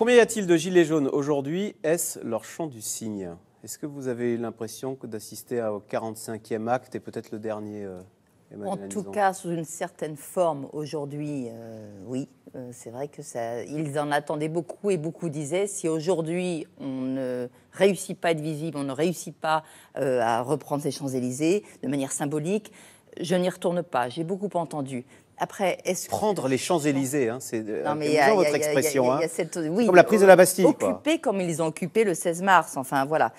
Combien y a-t-il de gilets jaunes aujourd'hui Est-ce leur chant du cygne Est-ce que vous avez l'impression d'assister au 45e acte et peut-être le dernier euh, En tout cas, sous une certaine forme aujourd'hui, euh, oui. Euh, c'est vrai que en attendaient beaucoup et beaucoup disaient si aujourd'hui on ne réussit pas à être visible, on ne réussit pas à reprendre ces Champs-Élysées de manière symbolique, je n'y retourne pas. J'ai beaucoup entendu. Après, est prendre les Champs-Élysées, hein, c'est euh, votre expression, comme la prise de la Bastille, occuper comme ils ont occupé le 16 mars. Enfin voilà.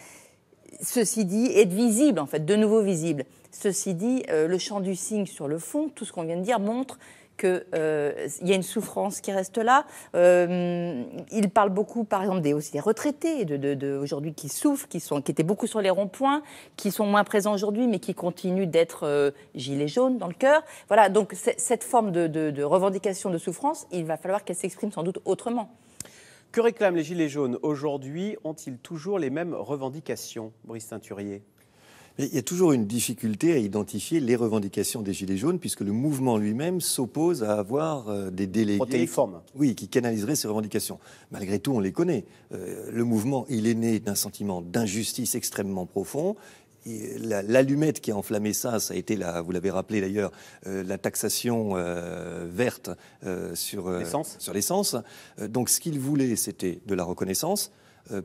Ceci dit, être visible en fait, de nouveau visible. Ceci dit, euh, le champ du signe sur le fond, tout ce qu'on vient de dire montre qu'il euh, y a une souffrance qui reste là. Euh, il parle beaucoup, par exemple, des, des retraités de, aujourd'hui qui souffrent, qui, sont, qui étaient beaucoup sur les ronds-points, qui sont moins présents aujourd'hui, mais qui continuent d'être euh, gilets jaunes dans le cœur. Voilà, donc cette forme de, de revendication de souffrance, il va falloir qu'elle s'exprime sans doute autrement. Que réclament les Gilets jaunes aujourd'hui Ont-ils toujours les mêmes revendications, Brice Teinturier il y a toujours une difficulté à identifier les revendications des Gilets jaunes, puisque le mouvement lui-même s'oppose à avoir euh, des délégués. Oui, qui canaliseraient ces revendications. Malgré tout, on les connaît. Euh, le mouvement, il est né d'un sentiment d'injustice extrêmement profond. L'allumette qui a enflammé ça, ça a été, la, vous l'avez rappelé d'ailleurs, euh, la taxation verte sur l'essence. Donc ce qu'il voulait, c'était de la reconnaissance,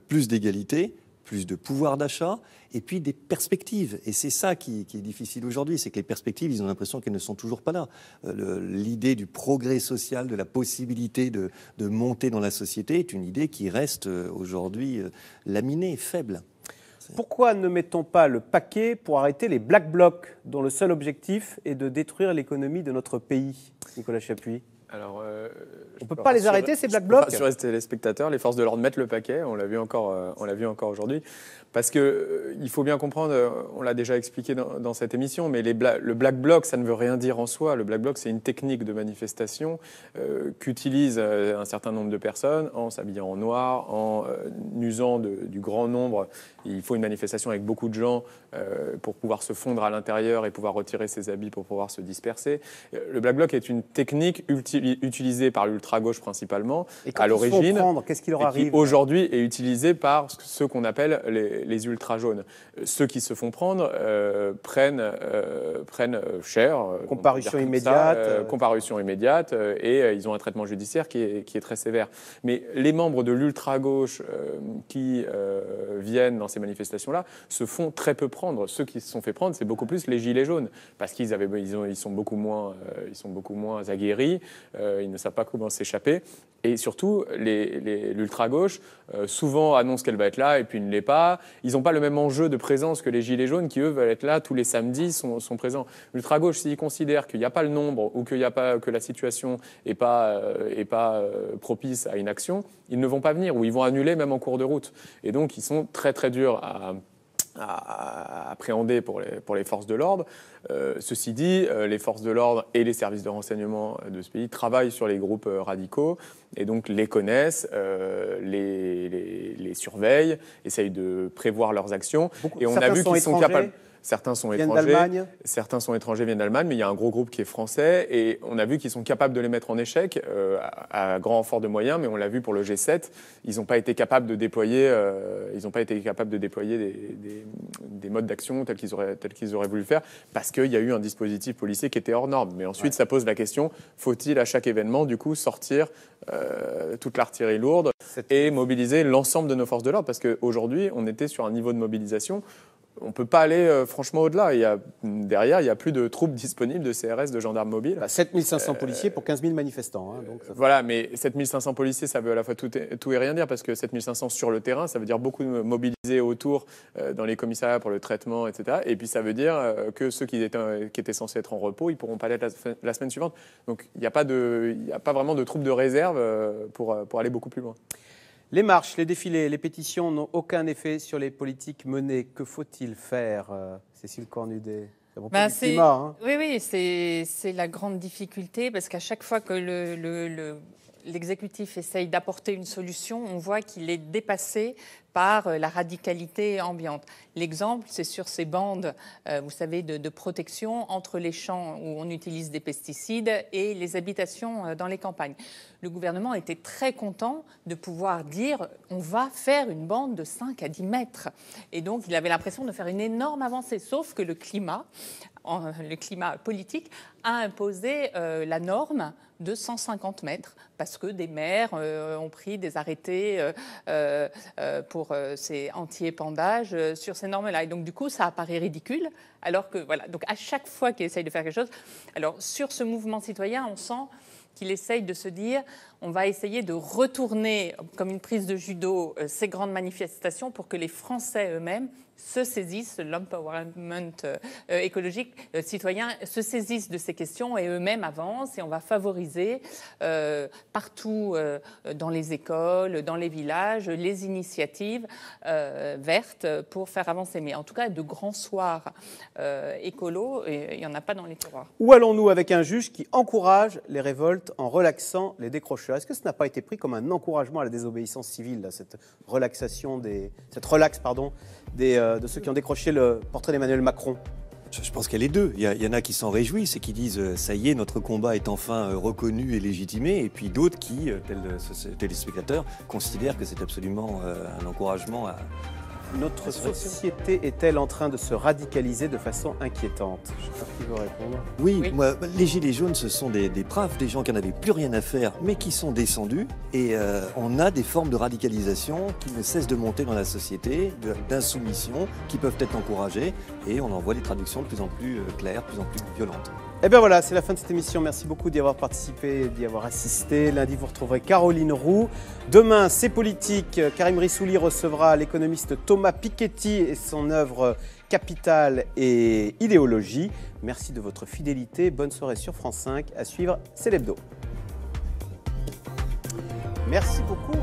plus d'égalité, plus de pouvoir d'achat et puis des perspectives. Et c'est ça qui, est difficile aujourd'hui, c'est que les perspectives, ils ont l'impression qu'elles ne sont toujours pas là. Euh, l'idée du progrès social, de la possibilité de, de, monter dans la société est une idée qui reste euh, aujourd'hui euh, laminée, faible. Pourquoi ne mettons pas le paquet pour arrêter les black blocs dont le seul objectif est de détruire l'économie de notre pays Nicolas Chapuis alors, ne peut pas les arrêter, ces Black Blocs. Rassurer les spectateurs, les forces de l'ordre mettent le paquet, on l'a vu encore, euh, on l'a vu encore aujourd'hui. Parce que euh, il faut bien comprendre, euh, on l'a déjà expliqué dans, cette émission, mais les le Black Bloc, ça ne veut rien dire en soi. Le Black Bloc, c'est une technique de manifestation qu'utilise un certain nombre de personnes en s'habillant en noir, en usant du grand nombre. Il faut une manifestation avec beaucoup de gens pour pouvoir se fondre à l'intérieur et pouvoir retirer ses habits pour pouvoir se disperser. Le Black Bloc est une technique utilisée par l'ultra gauche principalement, à l'origine. Qu'est-ce qui leur arrive Aujourd'hui est utilisé par ceux qu'on appelle les, ultra-jaunes. Ceux qui se font prendre euh, prennent, euh, prennent cher. Euh, comparution immédiate. comparution immédiate, et ils ont un traitement judiciaire qui est, qui est très sévère. Mais les membres de l'ultra-gauche qui viennent dans ces manifestations-là se font très peu prendre. Ceux qui se sont fait prendre, c'est beaucoup plus les gilets jaunes, parce qu'ils avaient, ils, ont, ils sont beaucoup moins, ils sont beaucoup moins aguerris. ils ne savent pas comment s'échapper échapper. Et surtout, l'ultra-gauche les, euh, souvent annonce qu'elle va être là et puis ne l'est pas. Ils n'ont pas le même enjeu de présence que les Gilets jaunes qui, eux, veulent être là tous les samedis, sont, sont présents. L'ultra-gauche, s'ils considèrent qu'il n'y a pas le nombre ou a pas, que la situation n'est pas, euh, pas euh, propice à une action, ils ne vont pas venir ou ils vont annuler même en cours de route. Et donc, ils sont très, très durs à à, appréhender pour les, pour les forces de l'ordre. Euh, ceci dit, euh, les forces de l'ordre et les services de renseignement de ce pays travaillent sur les groupes euh, radicaux et donc les connaissent, les, les, les, surveillent, essayent de prévoir leurs actions. et on a vu qu'ils sont capables. Certains sont étrangers. Certains sont étrangers, viennent d'Allemagne, mais il y a un gros groupe qui est français et on a vu qu'ils sont capables de les mettre en échec euh, à, grand fort de moyens, mais on l'a vu pour le G7, ils n'ont pas été capables de déployer, euh, ils n'ont pas été capables de déployer des, modes d'action tels qu'ils auraient, voulu faire parce qu'il y a eu un dispositif policier qui était hors norme. Mais ensuite, ça pose la question faut-il à chaque événement du coup sortir euh, toute l'artillerie lourde et mobiliser l'ensemble de nos forces de l'ordre Parce qu'aujourd'hui, on était sur un niveau de mobilisation on ne peut pas aller euh, franchement au-delà. Il y a, derrière, il n'y a plus de troupes disponibles de CRS, de gendarmes mobiles. 7500 bah, policiers pour 15 000 manifestants. Hein, voilà, mais 7500 policiers, ça veut à la fois tout et, rien dire, parce que 7500 sur le terrain, ça veut dire beaucoup de mobilisés autour euh, dans les commissariats pour le traitement, etc. Et puis ça veut dire euh, que ceux qui étaient, censés être en repos, ils ne pourront pas l'être la, semaine suivante. Donc il n'y a, pas a pas vraiment de troupes de réserve pour aller beaucoup plus loin. Les marches, les défilés, les pétitions n'ont aucun effet sur les politiques menées. Que faut-il faire, euh, Cécile Cornudet ben, climat, hein. Oui, oui, c'est la grande difficulté parce qu'à chaque fois que le, l'exécutif essaye d'apporter une solution, on voit qu'il est dépassé par euh, la radicalité ambiante. L'exemple, c'est sur ces bandes, euh, vous savez, de, de, protection entre les champs où on utilise des pesticides et les habitations euh, dans les campagnes. Le gouvernement était très content de pouvoir dire on va faire une bande de 5 à 10 mètres. Et donc, il avait l'impression de faire une énorme avancée, sauf que le climat euh, le climat politique, a imposé euh, la norme de 150 mètres parce que des maires euh, ont pris des arrêtés pour ces anti-épandages sur ces normes-là. Et donc, du coup, ça apparaît ridicule. Alors que, voilà, donc à chaque fois qu'il essaye de faire quelque chose, alors sur ce mouvement citoyen, on sent qu'il essaye de se dire on va essayer de retourner, comme une prise de judo, ces grandes manifestations pour que les Français eux-mêmes se saisissent, l'empowerment euh, écologique euh, citoyen, se saisissent de ces questions et eux-mêmes avancent et on va favoriser euh, partout dans les écoles, dans les villages, les initiatives vertes pour faire avancer. Mais en tout cas, de grands soirs écolos, il n'y en a pas dans les tiroirs. Où allons-nous avec un juge qui encourage les révoltes en relaxant les décrocheurs Est-ce que ce n'a pas été pris comme un encouragement à la désobéissance civile, là, cette relaxation des, cette relaxe pardon, euh, de ceux qui ont décroché le portrait d'Emmanuel Macron je pense qu'il y a les deux. Il y, en a qui s'en réjouissent et qui disent euh, ça y est, notre combat est enfin euh, reconnu et légitimé. Et puis d'autres qui, tels téléspectateurs, considèrent que c'est absolument un encouragement à, notre société est-elle en train de se radicaliser de façon inquiétante Je ne sais pas qui veut répondre. Oui, Moi, les Gilets jaunes, ce sont des, des des gens qui n'avaient plus rien à faire, mais qui sont descendus. Et euh, on a des formes de radicalisation qui ne cessent de monter dans la société, d'insoumission, qui peuvent être encouragées. Et on en voit des traductions de plus en plus euh, claires, de plus en plus violentes. Et eh bien voilà, c'est la fin de cette émission. Merci beaucoup d'y avoir participé, d'y avoir assisté. Lundi, vous retrouverez Caroline Roux. Demain, c'est politique. Karim Rissouli recevra l'économiste Thomas. Thomas Piketty et son œuvre capitale et idéologie. Merci de votre fidélité. Bonne soirée sur France 5. À suivre, c'est l'hebdo. Merci beaucoup.